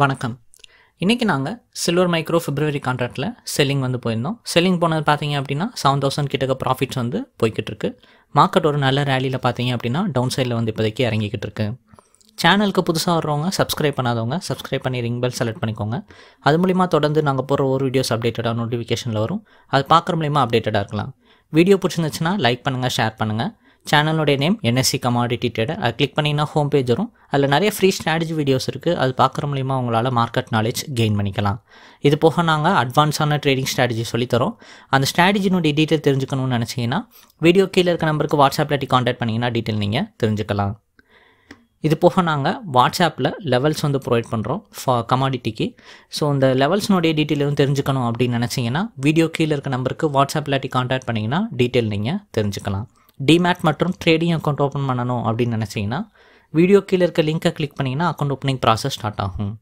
வணக்கம் இன்றைக்கி நாங்கள் சில்வர் மைக்ரோ ஃபிப்ரவரி கான்ட்ராக்டில் செல்லிங் வந்து போயிருந்தோம் செல்லிங் போனது பார்த்தீங்க அப்படின்னா செவன் தௌசண்ட் கிட்டக்க ப்ராஃபிட்ஸ் வந்து போய்கிட்டு இருக்கு மார்க்கெட் ஒரு நல்ல ரேலியில் பார்த்தீங்க அப்படின்னா டவுன் சைடில் வந்து இப்போதைக்கு இறங்கிக்கிட்டு இருக்கு சேனலுக்கு புதுசாக வர்றவங்க சப்ஸ்கிரைப் பண்ணாதவங்க சப்ஸ்கிரைப் பண்ணி ரிங் பெல் செலக்ட் பண்ணிக்கோங்க அது மூலிமா தொடர்ந்து நாங்கள் போகிற ஒரு வீடியோஸ் அப்டேட்டடாக நோட்டிஃபிகேஷனில் வரும் அது பார்க்குற மூலிமா அப்டேட்டடாக இருக்கலாம் வீடியோ பிடிச்சிருந்துச்சுன்னா லைக் பண்ணுங்கள் ஷேர் பண்ணுங்கள் சேனலுடைய நேம் என்எஸ்சி கமாடிட்டி ட்ரேடர் அதை கிளிக் பண்ணிங்கன்னா ஹோம் பேஜ் வரும் அதில் நிறைய ஃப்ரீ ஸ்ட்ராட்டஜி வீடியோஸ் இருக்குது அது பார்க்குற மூலிமா உங்களால் மார்க்கெட் நாலேஜ் கெயின் பண்ணிக்கலாம் இது போக நாங்கள் அட்வான்ஸான ட்ரேடிங் ஸ்ட்ராட்டஜி சொல்லித்தரோம் அந்த ஸ்ட்ராட்டஜினுடைய டீட்டெயில் தெரிஞ்சுக்கணும்னு நினச்சிங்கன்னா வீடியோ கீழே இருக்க நம்பருக்கு வாட்ஸ்அப்பில் காண்டாக்ட் பண்ணிங்கன்னா டீட்டெயில் நீங்கள் தெரிஞ்சுக்கலாம் இது போக நாங்கள் வாட்ஸ்அப்பில் லெவல்ஸ் வந்து ப்ரொவைட் பண்ணுறோம் ஃபா கமாடிட்டிக்கு ஸோ இந்த லெவல்ஸ்னுடைய டீட்டெயில் தெரிஞ்சுக்கணும் அப்படின்னு நினச்சிங்கன்னா வீடியோ கீழே இருக்க நம்பருக்கு வாட்ஸ்அப்பில் காண்டாக்ட் பண்ணிங்கன்னா டீட்டெயில் நீங்கள் தெரிஞ்சுக்கலாம் டிமேட் மற்றும் ட்ரேடிங் அக்கௌண்ட் ஓப்பன் பண்ணணும் அப்படின்னு நினச்சிங்கன்னா வீடியோ கீழே இருக்க லிங்க்கை கிளிக் பண்ணிங்கன்னா அக்கௌண்ட் ஓப்பனிங் ப்ராசஸ் ஸ்டார்ட் ஆகும்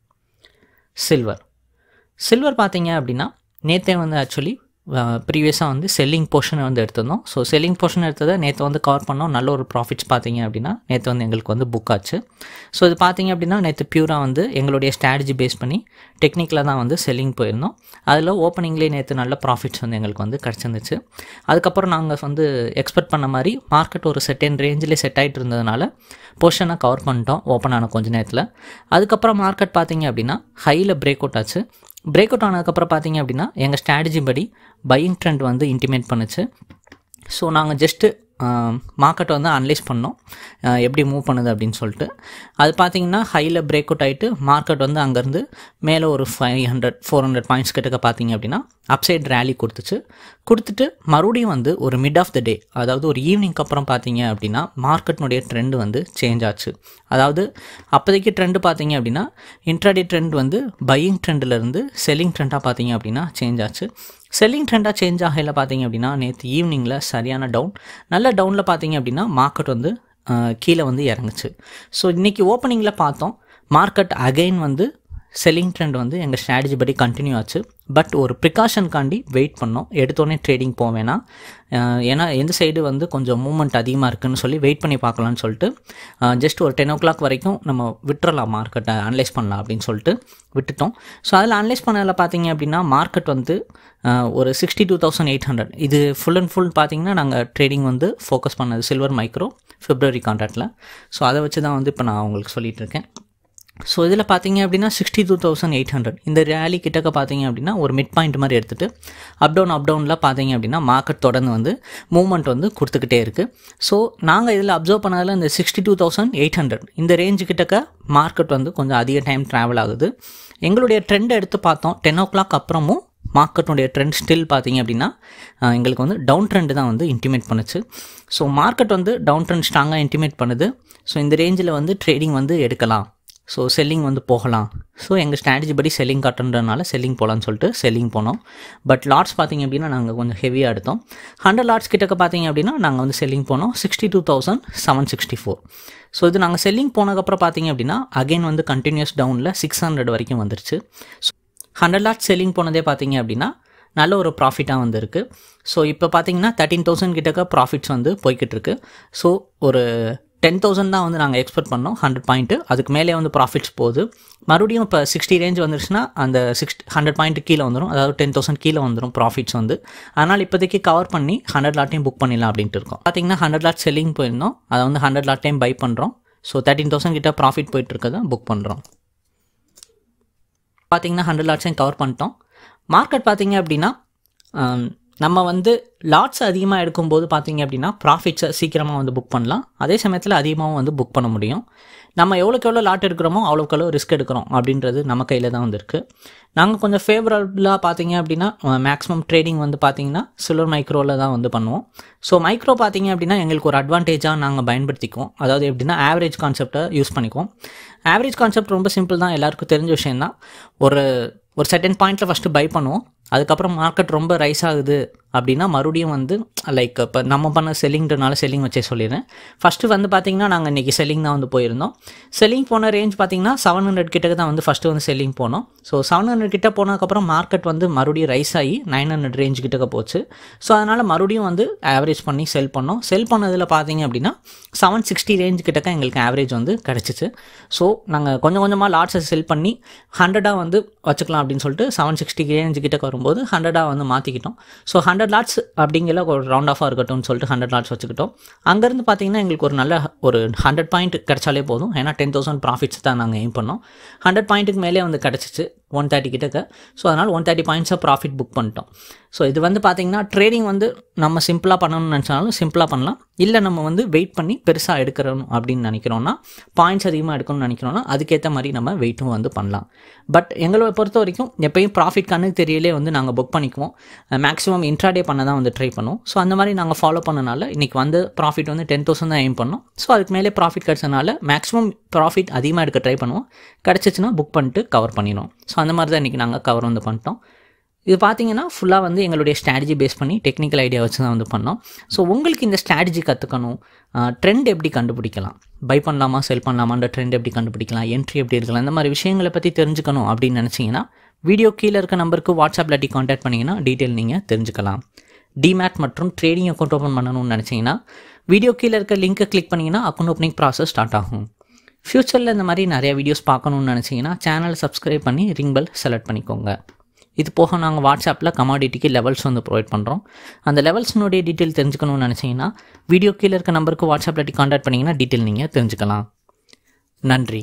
சில்வர் சில்வர் பார்த்தீங்க அப்படின்னா நேற்றே வந்து ஆக்சுவலி ப்ரீவியஸாக வந்து செல்லிங் போர்ஷனை வந்து எடுத்திருந்தோம் ஸோ செல்லிங் போர்ஷன் எடுத்ததை நேற்று வந்து கவர் பண்ணோம் நல்ல ஒரு ப்ராஃபிட்ஸ் பார்த்தீங்க அப்படின்னா நேற்று வந்து எங்களுக்கு வந்து புக் ஆச்சு ஸோ இது பார்த்தீங்க அப்படின்னா நேற்று பியூராக வந்து எங்களுடைய ஸ்ட்ராட்டஜி பேஸ் பண்ணி டெக்னிக்கில் தான் வந்து செல்லிங் போயிருந்தோம் அதில் ஓப்பனிங்லேயே நேற்று நல்ல ப்ராஃபிட்ஸ் வந்து எங்களுக்கு வந்து கிடச்சிருந்துச்சு அதுக்கப்புறம் நாங்கள் வந்து எக்ஸ்பெக்ட் பண்ண மாதிரி மார்க்கெட் ஒரு செட்டன் ரேஞ்சிலே செட் ஆகிட்டு இருந்ததுனால போர்ஷனாக கவர் பண்ணிட்டோம் ஓப்பன் ஆன கொஞ்ச நேரத்தில் அதுக்கப்புறம் மார்க்கெட் பார்த்தீங்க அப்படின்னா ஹையில் பிரேக் அவுட் ஆச்சு பிரேக் அவுட் ஆனதுக்கப்புறம் பார்த்தீங்க அப்படின்னா எங்கள் ஸ்ட்ராட்டஜி படி பையிங் ட்ரெண்ட் வந்து இன்டிமேட் பண்ணுச்சு ஸோ நாங்கள் ஜஸ்ட்டு மார்க்கெட்டை வந்து அனலைஸ் பண்ணோம் எப்படி மூவ் பண்ணுது அப்படின்னு சொல்லிட்டு அது பார்த்தீங்கன்னா ஹையில் பிரேக் அவுட் ஆகிட்டு மார்க்கெட் வந்து அங்கேருந்து மேலே ஒரு five hundred four hundred points கிட்டக்க பார்த்திங்க அப்படின்னா அப்சைட் ரேலி கொடுத்துச்சு கொடுத்துட்டு மறுபடியும் வந்து ஒரு மிட் ஆஃப் த டே அதாவது ஒரு ஈவினிங்க்கு அப்புறம் பார்த்தீங்க அப்படின்னா மார்க்கெட்னுடைய ட்ரெண்ட் வந்து சேஞ்ச் ஆச்சு அதாவது அப்போதைக்கு ட்ரெண்டு பார்த்தீங்க அப்படின்னா இன்ட்ராடே ட்ரெண்ட் வந்து பையிங் ட்ரெண்டில் இருந்து செல்லிங் ட்ரெண்டாக பார்த்தீங்க அப்படின்னா சேஞ்ச் ஆச்சு செல்லிங் ட்ரெண்டாக சேஞ்ச் ஆகையில் பார்த்தீங்க அப்படின்னா நேற்று ஈவினிங்கில் சரியான டவுன் நல்ல டவுனில் பார்த்தீங்க அப்படின்னா மார்க்கெட் வந்து கீழே வந்து இறங்குச்சு ஸோ இன்றைக்கி ஓப்பனிங்கில் பார்த்தோம் மார்க்கெட் அகெயின் வந்து செல்லிங் ட்ரெண்ட் வந்து எங்கள் ஸ்ட்ராட்டஜி படி கண்டினியூ ஆச்சு பட் ஒரு ப்ரிகாஷனுக்காண்டி வெயிட் பண்ணோம் எடுத்தோடனே ட்ரேடிங் போவேனா ஏன்னா எந்த சைடு வந்து கொஞ்சம் மூமெண்ட் அதிகமாக இருக்குதுன்னு சொல்லி வெயிட் பண்ணி பார்க்கலான்னு சொல்லிட்டு ஜஸ்ட் ஒரு டென் ஓ கிளாக் வரைக்கும் நம்ம விட்டுறலாம் மார்க்கெட்டை அனலைஸ் பண்ணலாம் அப்படின்னு சொல்லிட்டு விட்டுட்டோம் ஸோ அதில் அனலைஸ் பண்ணதில் பார்த்தீங்க அப்படின்னா மார்க்கெட் வந்து ஒரு sixty two thousand eight hundred இது ஃபுல் அண்ட் ஃபுல் பார்த்தீங்கன்னா நாங்கள் ட்ரேடிங் வந்து ஃபோக்கஸ் பண்ணது சில்வர் மைக்ரோ ஃபிப்ரவரி கான்ட்ராக்டில் ஸோ அதை வச்சு தான் வந்து இப்போ நான் உங்களுக்கு சொல்லிகிட்டு இருக்கேன் ஸோ இதில் பார்த்தீங்க அப்படின்னா sixty two thousand eight hundred இந்த ரேலி கிட்டக்க பார்த்தீங்க அப்படின்னா ஒரு மிட் பாயிண்ட் மாதிரி எடுத்துகிட்டு அப் டவுன் அப் டவுனில் பார்த்தீங்க அப்படின்னா மார்க்கெட் தொடர்ந்து வந்து மூவ்மெண்ட் வந்து கொடுத்துக்கிட்டே இருக்குது ஸோ நாங்கள் இதில் அப்சர்வ் பண்ணதில் இந்த sixty two thousand eight hundred இந்த ரேஞ்சு கிட்டக்க மார்க்கெட் வந்து கொஞ்சம் அதிக டைம் ட்ராவல் ஆகுது எங்களுடைய ட்ரெண்ட் எடுத்து பார்த்தோம் டென் ஓ கிளாக் அப்புறமும் மார்க்கெட்டுடைய ட்ரெண்ட் ஸ்டில் பார்த்தீங்க அப்படின்னா எங்களுக்கு வந்து டவுன் ட்ரெண்டு தான் வந்து இன்டிமேட் பண்ணுச்சு ஸோ மார்க்கெட் வந்து டவுன் ட்ரெண்ட் ஸ்ட்ராங்காக இன்டிமேட் பண்ணுது ஸோ இந்த ரேஞ்சில் வந்து ட்ரேடிங் வந்து எடுக்கலாம் ஸோ செல்லிங் வந்து போகலாம் ஸோ எங்கள் ஸ்ட்ராட்டஜி படி செல்லிங் கட்டுன்றதுனால செல்லிங் போகலான்னு சொல்லிட்டு செல்லிங் போனோம் பட் லாட்ஸ் பார்த்திங்க அப்படின்னா நாங்கள் கொஞ்சம் ஹெவியாக எடுத்தோம் ஹண்ட்ரட் லாட்ஸ் கிட்டக்க பார்த்திங்க அப்படின்னா நாங்கள் வந்து செல்லிங் போனோம் sixty two thousand seven sixty four so இது நாங்கள் செல்லிங் போனதுக்கப்புறம் பார்த்திங்க அப்படின்னா அகைன் வந்து கண்டினியூஸ் டவுனில் சிக்ஸ் ஹண்ட்ரட் வரைக்கும் வந்துருச்சு ஸோ ஹண்ட்ரட் லாட்ஸ் செல்லிங் போனதே பார்த்திங்க அப்படின்னா நல்ல ஒரு ப்ராஃபிட்டாக வந்திருக்கு ஸோ இப்போ பார்த்தீங்கன்னா தேர்ட்டீன் தௌசண்ட் கிட்டக்க ப்ராஃபிட்ஸ் வந்து போய்கிட்டு இருக்கு ஸோ ஒரு டென் தௌசண்ட் தான் வந்து நாங்கள் எக்ஸ்பெக்ட் பண்ணோம் ஹண்ட்ரட் பாயிண்ட்டு அதுக்கு மேலே வந்து ப்ராஃபிட்ஸ் போகுது மறுபடியும் இப்போ சிக்ஸ்டி ரேஞ்ச் வந்துருச்சுன்னா அந்த சிக்ஸ் ஹண்ட்ரட் பாயிண்ட் கீழே வந்துடும் அதாவது டென் தௌசண்ட் கீழே வந்துடும் ப்ராஃபிட்ஸ் வந்து அதனால் இப்போதைக்கு கவர் பண்ணி ஹண்ட்ரட் லாட்டையும் புக் பண்ணிடலாம் அப்படின்ட்டு இருக்கோம் பார்த்தீங்கன்னா ஹண்ட்ரட் லாட் செல்லிங் போயிருந்தோம் அதை வந்து ஹண்ட்ரட் லாட்டையும் பை பண்ணுறோம் ஸோ தேர்ட்டின் தௌசண்ட் கிட்ட ப்ராஃபிட் போயிட்டு இருக்கதான் புக் பண்ணுறோம் பார்த்தீங்கன்னா ஹண்ட்ரட் லாட்ஸையும் கவர் பண்ணிட்டோம் மார்க்கெட் பார்த்தீங்க அப்படின்னா நம்ம வந்து லாட்ஸ் அதிகமாக எடுக்கும்போது பார்த்தீங்க அப்படின்னா ப்ராஃபிட்ஸை சீக்கிரமாக வந்து புக் பண்ணலாம் அதே சமயத்தில் அதிகமாகவும் வந்து புக் பண்ண முடியும் நம்ம எவ்வளோக்கு எவ்வளோ லாட் எடுக்கிறோமோ அவ்வளோக்கு எவ்வளோ ரிஸ்க் எடுக்கிறோம் அப்படின்றது நம்ம கையில் தான் வந்துருக்கு நாங்கள் கொஞ்சம் ஃபேவரபுளாக பார்த்தீங்க அப்படின்னா மேக்ஸிமம் ட்ரேடிங் வந்து பார்த்தீங்கன்னா சில்வர் மைக்ரோவில் தான் வந்து பண்ணுவோம் ஸோ மைக்ரோ பார்த்தீங்க அப்படின்னா எங்களுக்கு ஒரு அட்வான்டேஜாக நாங்கள் பயன்படுத்திக்குவோம் அதாவது எப்படின்னா ஆவரேஜ் கான்செப்டை யூஸ் பண்ணிக்குவோம் ஆவரேஜ் கான்செப்ட் ரொம்ப சிம்பிள் தான் எல்லாருக்கும் தெரிஞ்ச விஷயம் தான் ஒரு ஒரு செட்டன் பாயிண்ட்டில் ஃபஸ்ட்டு பை பண்ணுவோம் அதுக்கப்புறம் மார்க்கெட் ரொம்ப ரைஸ் ஆகுது அப்படின்னா மறுபடியும் வந்து லைக் இப்போ நம்ம பண்ண செல்லிங்கிறனால செல்லிங் வச்சே சொல்லிடுறேன் ஃபஸ்ட்டு வந்து பார்த்திங்கன்னா நாங்கள் இன்றைக்கி செல்லிங் தான் வந்து போயிருந்தோம் செல்லிங் போன ரேஞ்ச் பார்த்திங்கன்னா செவன் ஹண்ட்ரட் கிட்டக்கு தான் வந்து ஃபஸ்ட்டு வந்து செல்லிங் போனோம் ஸோ செவன் ஹண்ட்ரட் கிட்ட போனதுக்கப்புறம் மார்க்கெட் வந்து மறுபடியும் ரைஸ் ஆகி நைன் ஹண்ட்ரட் ரேஞ்ச் கிட்டக்க போச்சு ஸோ அதனால் மறுபடியும் வந்து ஆவரேஜ் பண்ணி செல் பண்ணோம் செல் பண்ணதில் பார்த்திங்க அப்படின்னா செவன் சிக்ஸ்டி ரேஞ்ச் கிட்டக்க எங்களுக்கு ஆவரேஜ் வந்து கிடச்சிச்சு ஸோ நாங்கள் கொஞ்சம் கொஞ்சமாக லாட்ஸை செல் பண்ணி ஹண்ட்ரடாக வந்து வச்சுக்கலாம் அப்படின்னு சொல்லிட்டு செவன் சிக்ஸ்டி ரேஞ்ச் கிட்டக்க வரும் இருக்கும்போது ஹண்ட்ரடாக வந்து மாற்றிக்கிட்டோம் ஸோ ஹண்ட்ரட் லாட்ஸ் அப்படிங்கிற ஒரு ரவுண்ட் ஆஃபாக இருக்கட்டும்னு சொல்லிட்டு ஹண்ட்ரட் லாட்ஸ் வச்சுக்கிட்டோம் அங்கேருந்து பார்த்தீங்கன்னா எங்களுக்கு ஒரு நல்ல ஒரு ஹண்ட்ரட் பாயிண்ட் கிடச்சாலே போதும் ஏன்னா டென் தௌசண்ட் ப்ராஃபிட்ஸ் தான் நாங்கள் எய்ம் பண்ணோம் ஹண்ட்ரட் பாயிண்ட்டுக்கு மேலே வந்து கிடச்சிச்சு ஒன் தேர்ட்டி கிட்டக்கு ஸோ அதனால் ஒன் தேர்ட்டி பாயிண்ட்ஸாக ப்ராஃபிட் புக் பண்ணிட்டோம் ஸோ இது வந்து பார்த்திங்கன்னா ட்ரேடிங் வந்து நம்ம சிம்பிளாக பண்ணணும்னு நினச்சாலும் சிம்பிளாக பண்ணலாம் இல்லை நம்ம வந்து வெயிட் பண்ணி பெருசாக எடுக்கிறோம் அப்படின்னு நினைக்கிறோன்னா பாயிண்ட்ஸ் அதிகமாக எடுக்கணும்னு நினைக்கிறோன்னா அதுக்கேற்ற மாதிரி நம்ம வெயிட்டும் வந்து பண்ணலாம் பட் எங்களை பொறுத்த வரைக்கும் எப்பயும் ப்ராஃபிட் கண்ணுக்கு தெரியலே வந்து நாங்கள் புக் பண்ணிக்குவோம் மேக்ஸிமம் இன்ட்ராடே பண்ண தான் வந்து ட்ரை பண்ணுவோம் ஸோ அந்த மாதிரி நாங்கள் ஃபாலோ பண்ணனால இன்றைக்கி வந்து ப்ராஃபிட் வந்து டென் தௌசண்ட் தான் எய்ம் பண்ணோம் ஸோ அதுக்கு மேலே ப்ராஃபிட் கிடச்சதுனால மேக்ஸிமம் ப்ராஃபிட் அதிகமாக எடுக்க ட்ரை பண்ணுவோம் கிடச்சிச்சின்னா புக் பண்ணிட்டு கவர் பண்ணிடுவோம் ஸோ ஸோ அந்த மாதிரி தான் இன்றைக்கி நாங்கள் கவர் வந்து பண்ணிட்டோம் இது பார்த்தீங்கன்னா ஃபுல்லாக வந்து எங்களுடைய ஸ்ட்ராட்டஜி பேஸ் பண்ணி டெக்னிக்கல் ஐடியா வச்சு தான் வந்து பண்ணோம் ஸோ உங்களுக்கு இந்த ஸ்ட்ராட்டஜி கற்றுக்கணும் ட்ரெண்ட் எப்படி கண்டுபிடிக்கலாம் பை பண்ணலாமா செல் பண்ணலாமான்ற ட்ரெண்ட் எப்படி கண்டுபிடிக்கலாம் என்ட்ரி எப்படி இருக்கலாம் இந்த மாதிரி விஷயங்களை பற்றி தெரிஞ்சுக்கணும் அப்படின்னு நினச்சிங்கன்னா வீடியோ கீழே இருக்க நம்பருக்கு வாட்ஸ்அப்பில் அட்டி காண்டாக்ட் பண்ணிங்கன்னா டீட்டெயில் நீங்கள் தெரிஞ்சுக்கலாம் டிமேட் மற்றும் ட்ரேடிங் அக்கௌண்ட் ஓப்பன் பண்ணணும்னு நினச்சிங்கன்னா வீடியோ கீழே இருக்க லிங்க்கை கிளிக் பண்ணிங்கன்னா அக்கௌண்ட் ஓப்பனிங் ப்ராசஸ் ஸ்டார்ட் ஆகும் ஃப்யூச்சரில் இந்த மாதிரி நிறையா வீடியோஸ் பார்க்கணுன்னு நினச்சிங்கன்னா சேனலை சப்ஸ்கிரைப் பண்ணி ரிங் பெல் செலக்ட் பண்ணிக்கோங்க இது போக நாங்கள் வாட்ஸ்அப்பில் கமாடிட்டிக்கு லெவல்ஸ் வந்து ப்ரொவைட் பண்ணுறோம் அந்த லெவல்ஸ்னுடைய டீட்டெயில் தெரிஞ்சுக்கணும்னு நினச்சிங்கன்னா வீடியோ கீழே இருக்க நம்பருக்கு வாட்ஸ்அப்பில் காண்டாக்ட் பண்ணிங்கன்னா டீட்டெயில் நீங்கள் தெரிஞ்சுக்கலாம் நன்றி